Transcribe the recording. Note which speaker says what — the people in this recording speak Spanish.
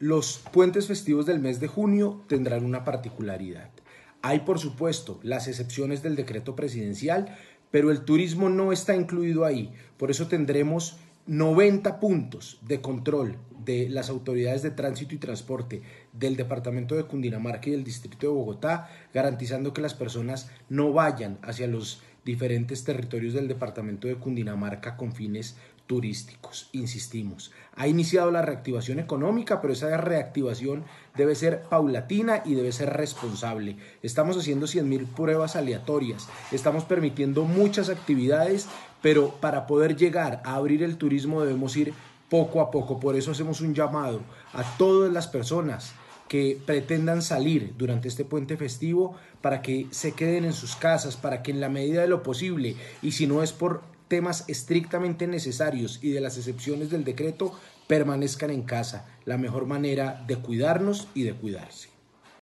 Speaker 1: Los puentes festivos del mes de junio tendrán una particularidad. Hay, por supuesto, las excepciones del decreto presidencial, pero el turismo no está incluido ahí. Por eso tendremos 90 puntos de control de las autoridades de tránsito y transporte del departamento de Cundinamarca y del distrito de Bogotá, garantizando que las personas no vayan hacia los diferentes territorios del departamento de Cundinamarca con fines turísticos, insistimos. Ha iniciado la reactivación económica, pero esa reactivación debe ser paulatina y debe ser responsable. Estamos haciendo 100.000 pruebas aleatorias, estamos permitiendo muchas actividades, pero para poder llegar a abrir el turismo debemos ir poco a poco. Por eso hacemos un llamado a todas las personas que pretendan salir durante este puente festivo para que se queden en sus casas, para que en la medida de lo posible, y si no es por temas estrictamente necesarios y de las excepciones del decreto, permanezcan en casa, la mejor manera de cuidarnos y de cuidarse.